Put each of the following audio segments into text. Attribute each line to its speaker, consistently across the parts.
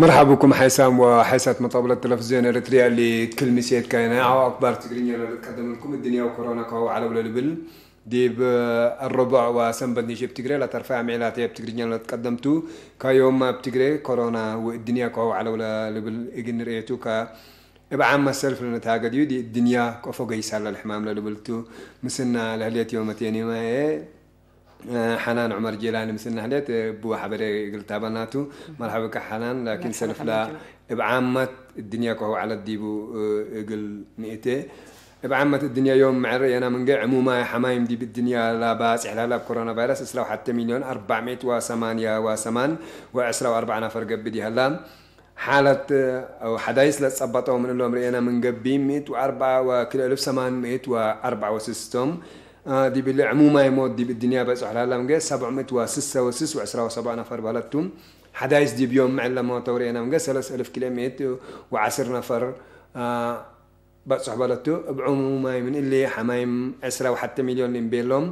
Speaker 1: مرحبا بكم حسام وحسات مطابلة التلفزيون الاريتريا اللي كل مسيت كاينة واخبار تقرينيا اللي تقدم لكم الدنيا وكورونا كهو على ولا لبل ديب آه، الربع وسنبد نجيب تقري لا ترفع معلاتي بتقرينيا اللي تقدمتو كيوم بتقري كورونا والدنيا كهو على ولا لبل اجن ريتو ك بعام السلف لنا دي الدنيا كفوق يسال الحمام لبلتو مسنا لهليت تاني ما هي حنان عمر جيلاني مثل هليت بو حبري قلت بناتو مرحبا كحنان لكن سنف لا بعامة الدنيا كهو على الديبو آه، قل مئتي بعامة الدنيا يوم معري أنا من قاع عموما حمايم دي بالدنيا لا باس إحلا لا بكورونا فيروس إسلو حتى مليون أربعمائة وثمانية وثمان وعسرة وأربعة نفر قبدي هلا حالة آه، أو حدايس لتصبطوا من اللوم رأينا من قبي مئة وأربعة وكل ألف ثمان مئة وأربعة وسستم دي بالله عموما يموت دي بالدنيا بس على لم جا سبع مئة وستة وسس وعشرة وسبعة نفر بلدتهم حدايس دي بيوم مع لما تورينا مجا ثلاث ألف كيلومتر وعشر نفر آه بس بلدته بعموما من اللي حمايم عشرة وحتى مليون لمبيلهم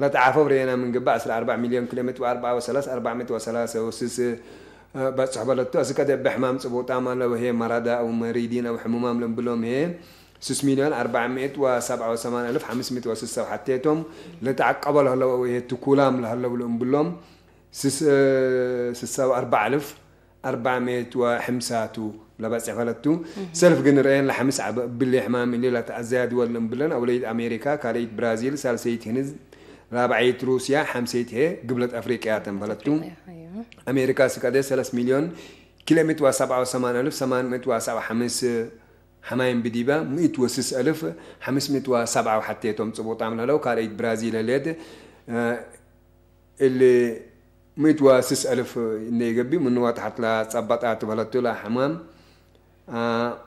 Speaker 1: لا تعرفوا رينا من قبع عشرة أربع مليون كيلومتر وأربعة وثلاث أربعمائة وثلاثة وسس آه بس حبلته أسكت بحمام صبوطة ما لو هي مرضى أو مريدين أو حمومام لهم بلهم هي 6 مليون 487,506 ሓቲቶም ለተዓቀበ ለሃለዎ የቲ ኩላም ለሃለው ልእምብሎም لا بس فلتو سلف جنرين لحمس عب حمام اللي لا تعزاد ولا بلن أوليد أمريكا كاريت برازيل سالسيت هنز رابعيت روسيا حمسيت هي قبلة أفريقيا تم فلتو أيوه. أمريكا سكادة سلس مليون كيلومتر وسبعة وثمان ألف ثمان متر وسبعة خمس حنايم بديبا ميت وسس ألف حمس ميت وسبعة وحتى يوم تبوط عملها لو كاريت برازيل هلاد آه، اللي ميت وسس ألف نيجبي من وقت حتى لا تثبت أعتبرت تلا حمام آه،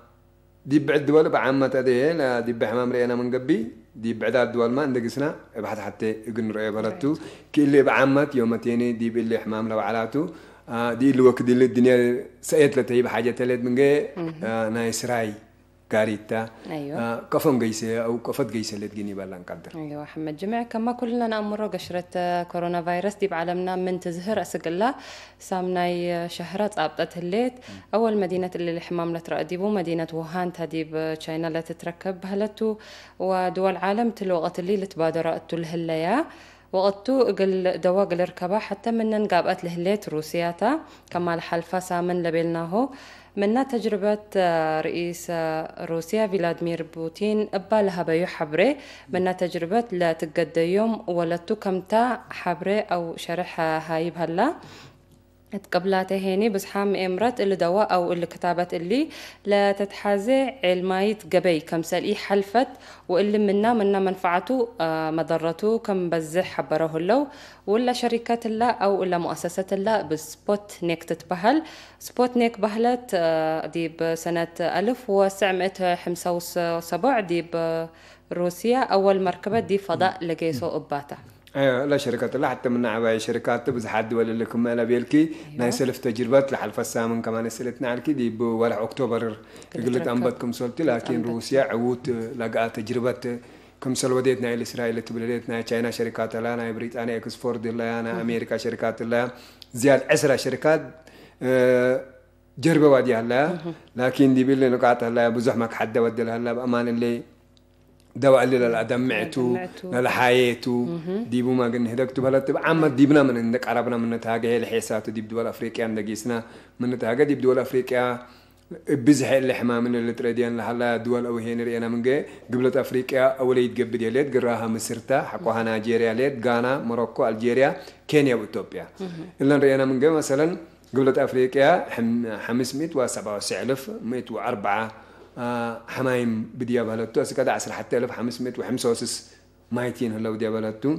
Speaker 1: دي بعد دول بعامة تديه لا دي بحمام رأينا من قبي دي بعد الدول ما عندك سنة بعد حتى يقن رأي بلتو كل اللي بعامة يوم تاني دي باللي حمام لو علاتو آه، دي الوقت اللي الدنيا سئت لتهيب حاجة تلات من جاي آه نايس راي كاريتا أيوة. آه، كفن جيسة أو كفت جيسة اللي تجيني بالله نقدر
Speaker 2: أيوة محمد جميع كما كلنا نأمر قشرة كورونا فيروس دي بعلمنا من تزهر أسقلا سامناي شهرات أبطت الليت أول مدينة اللي الحمام لا ترأديبو مدينة ووهان تديب تشاينا لا تتركب هلتو ودول عالم تلوغت اللي لتبادر أتو الهلايا وقتو قل دوا قل حتى من قابت لهليت روسياتا كما الحلفة سامن لبيلناهو منا تجربة آه، رئيس آه، روسيا فلاديمير بوتين بالها بيو حبري منا تجربة لا يوم ولا تكمتا حبري أو شرح هاي بهلا تقبلات هيني بس حام امرات اللي دواء او اللي كتابت اللي لا تتحازع المايت قبي كم سالي حلفت واللي منا منا منفعته آه مضرته كم بزح حبره اللو ولا شركات لا او الا مؤسسات لا بسبوت نيك تتبهل سبوت نيك بهلت آه دي بسنة ألف وسعمئة حمسة وسبع دي بروسيا آه، أول مركبة دي فضاء لقيسو أباتا
Speaker 1: ايوه لا شركات لا حتى من نعبا شركات تبز حد ولا لكم ما بيلكي أيوة. ناي سلف تجربات لحال فسامن كمان سلتنا على كدي بولع اكتوبر قلت انبتكم سولتي لكن روسيا عوت لقى تجربات كم سلوديتنا إلى إسرائيل تبلديتنا تشاينا شركات لا أنا بريطانيا إكسفورد لا أنا أمريكا شركات لا زياد عشرة شركات إيه، جربة وادي هلا لكن دي بيل نقاط هلا بزحمك حد ودي هلا بأمان اللي دواء اللي لا معتو للحياتو ديبو ما قلنا هداك تبهلا تبع عما ديبنا من عندك عربنا من هي الحيسات ديب دول افريقيا عندك يسنا من نتاجا ديب دول افريقيا بزح اللحمة من اللي تريدين لحلا دول أو هنا رينا من جي قبلة أفريقيا أول يتقبل يليت قراها مصر تا حقوها نيجيريا ليت غانا موروكو ألجيريا كينيا وإثيوبيا إلا رينا من جي مثلا قبلة أفريقيا حم 500 وسبعة وسعلف ألف وأربعة حمايم بدياب هلتو سكاد عسر حتى لف حمسمت مايتين هلا ودياب هلتو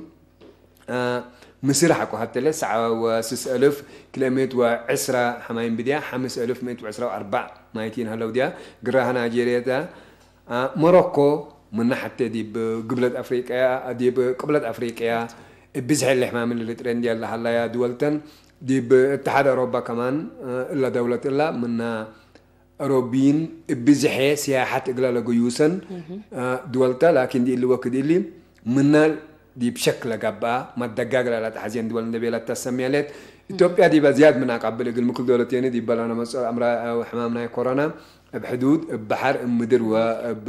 Speaker 1: آه، مسير حقو حتى لسعة وسس كلمات و وعسرة حمايم بديا حمس ألف ميت مايتين هلا وديا قراها ناجيريتا آه، موروكو من حتى دي بقبلة أفريقيا دي بقبلة أفريقيا بزح الحمام اللي ترندي هلا هلا يا دولتن دي اتحاد أوروبا كمان آه، إلا دولة إلا منا روبين بزحه سياحة إقلال غيوسن دولتا لكن دي اللي وقت اللي منال دي بشكل غبا ما تدقق لا تحزين دول نبي لا تسميالات إثيوبيا دي بزياد من قبل كل مكل يعني دي بلانا مسؤول امرا حمامنا كورونا بحدود بحر مدر وب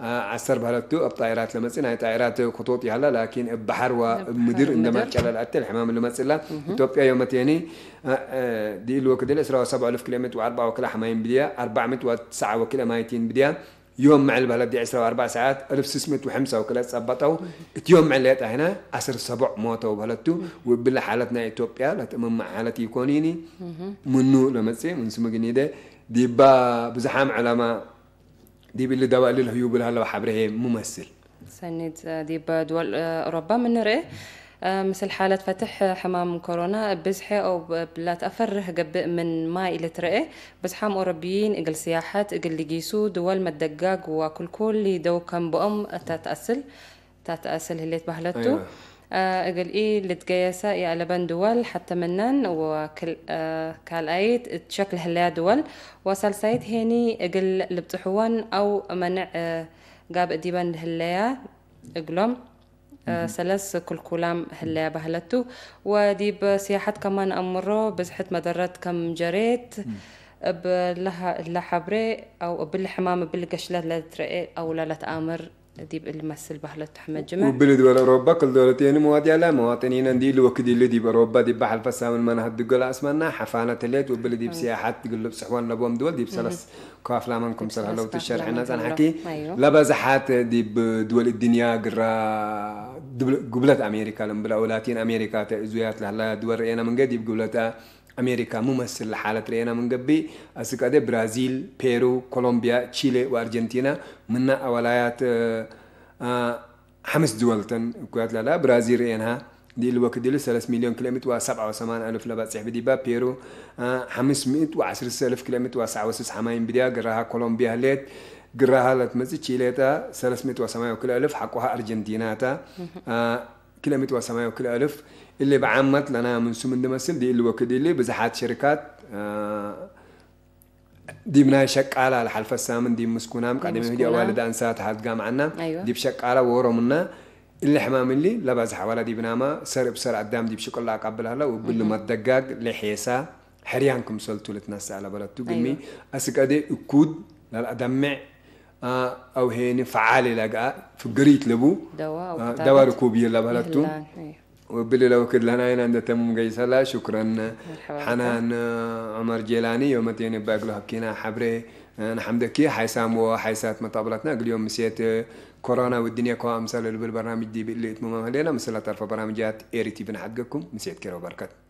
Speaker 1: عسر بهلتو الطائرات لمسنا هاي طائرات خطوط يهلا لكن البحر ومدير عندما كلا الحمام الحمام اللي مسلا توبيا يوم تاني آه، آه، دي الوقت دي الاسرة ألف كيلومتر و4 وكلا حمايم بديا أربعة مت وتسعة وكلا مايتين بديا يوم مع البلد دي عسر واربع ساعات ألف وحمسة وكلا تثبطوا يوم مع ليتا هنا عسر سبع موتوا بهلتو وبلا حالتنا اثيوبيا لا تمم حالتي يكونيني منو لما لمسي من سمجني ده دي با بزحام علامه دي باللي دواء للهيوب للعيوب اللي هلا حبرها ممثل
Speaker 2: سند آه، دي بدول اوروبا آه، من رأي آه، مثل حالة فتح حمام كورونا بزحة أو بلا أفره قب من ما إلى ترقي بزحام أوروبيين إقل سياحات إقل لجيسو دول تدقق وكل كل دو كم بأم تتأسل تتأسل هليت بحلته أيوة. اقل آه، اي لتقياسا على لبن دول حتى منن وكل آه كالايت تشكل هلا دول وصل وسلسايت هني اقل لبتحوان او منع آه قاب ديبان هلا اقلم آه سلس كل كلام هلا بهلتو وديب سياحات كمان أمره بس بزحت مدرات كم جريت بلها لحبري أو بالحمام بالقشلة لا ترقي أو لا تآمر ديب المثل بحلة أحمد جمع وبلد
Speaker 1: ولا أوروبا كل دولتين يعني مواطن لا مواطنين عندي يعني لو كدي اللي دي بأوروبا دي بحال فسام المنها دقل أسمنا حفانة تلات وبلد دي أيوة. بسياحات تقول لبس بسحوان لبوم دول دي بسلس كاف لامنكم سلها لو تشرح الناس أنا حكي أيوة. لبازحات دي بدول الدنيا قرا قبلت أمريكا لما بلا ولاتين أمريكا تأزويات لها دول رأينا من قد بقبلتها امريكا ممثل حالت رينا من قبل اسكاده برازيل بيرو كولومبيا تشيلي وارجنتينا منا اولايات حمس دولتن كويت لا برازيل رينها دي الوقت دي لسلاس مليون كيلومتر وسبعة وثمان الف لبات سحب دي ديبا بيرو مئة وعشر سلف كيلومتر و 96 حماين بديا قراها كولومبيا ليت قراها لتمزي تشيليتا وكل الف حقها ارجنتيناتا كيلومتر و وكل الف اللي بعمت لنا من سم اللي ዲኢሉ اللي بزحات شركات آه، دي منا شك على الحلف السامن دي مسكونام قدم هدي دان سات حد جامعنا أيوة. دي بشك على وورو منا اللي حمام اللي لا باز حوالا دي بناما سر بسر قدام دي بشقلا قبلها لا وبل أيوة. ما تدقق لحيسا حريانكم سلطة لتنسى على بلدتو قمي أيوة. أسك أدي اكود للأدمع آه، او هيني فعالي لقى في قريت لبو
Speaker 2: دوا آه دوا ركوبية لا
Speaker 1: وبلي لو كد لنا هنا عند تم لا شكرا حنان آه، عمر جيلاني يوم تين باقلو هكينا حبري آه، انا حمدكي حيسام وحيسات مطابلتنا قل يوم مسيت آه، كورونا والدنيا كو امثال البرنامج دي اللي تمام علينا مثل طرف برامجات ايري تي بنحقكم مسيت كيرو بركات